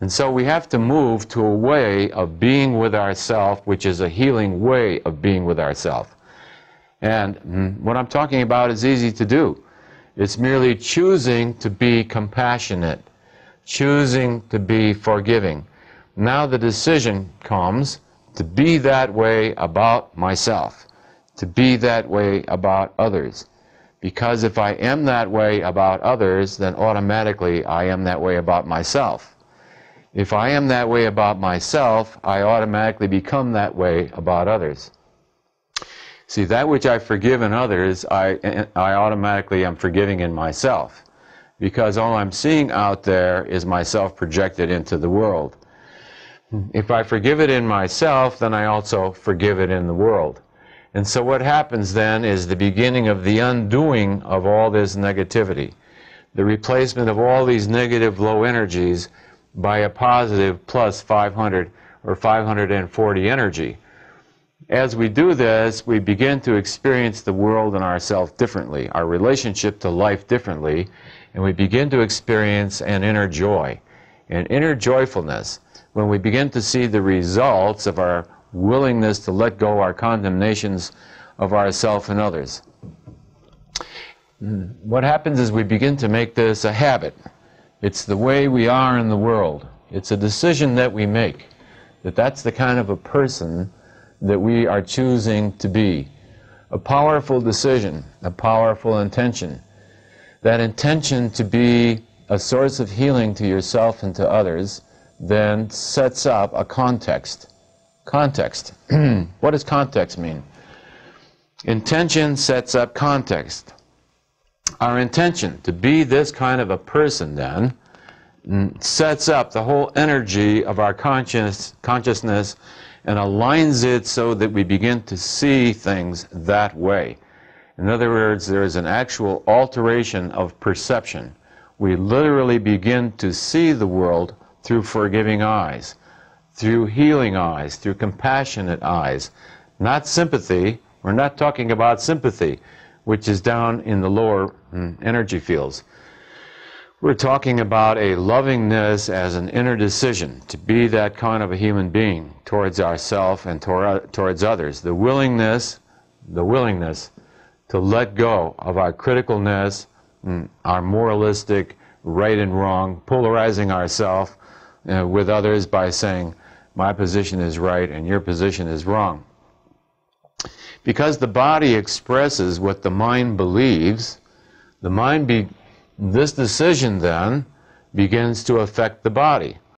And so we have to move to a way of being with ourself, which is a healing way of being with ourself. And mm, what I'm talking about is easy to do. It's merely choosing to be compassionate, choosing to be forgiving. Now the decision comes to be that way about myself, to be that way about others. Because if I am that way about others, then automatically I am that way about myself. If I am that way about myself, I automatically become that way about others. See, that which I forgive in others, I, I automatically am forgiving in myself. Because all I'm seeing out there is myself projected into the world. If I forgive it in myself, then I also forgive it in the world. And so what happens then is the beginning of the undoing of all this negativity, the replacement of all these negative low energies by a positive plus 500 or 540 energy. As we do this, we begin to experience the world and ourselves differently, our relationship to life differently, and we begin to experience an inner joy, an inner joyfulness. When we begin to see the results of our willingness to let go our condemnations of ourself and others. Hmm. What happens is we begin to make this a habit. It's the way we are in the world. It's a decision that we make, that that's the kind of a person that we are choosing to be. A powerful decision, a powerful intention. That intention to be a source of healing to yourself and to others then sets up a context. Context. what does context mean? Intention sets up context. Our intention to be this kind of a person then sets up the whole energy of our conscious, consciousness and aligns it so that we begin to see things that way. In other words, there is an actual alteration of perception. We literally begin to see the world through forgiving eyes, through healing eyes, through compassionate eyes, not sympathy. We're not talking about sympathy which is down in the lower mm, energy fields. We're talking about a lovingness as an inner decision to be that kind of a human being towards ourself and tor towards others. The willingness, the willingness to let go of our criticalness, mm, our moralistic right and wrong, polarizing ourself uh, with others by saying, my position is right and your position is wrong. Because the body expresses what the mind believes, the mind be this decision then begins to affect the body.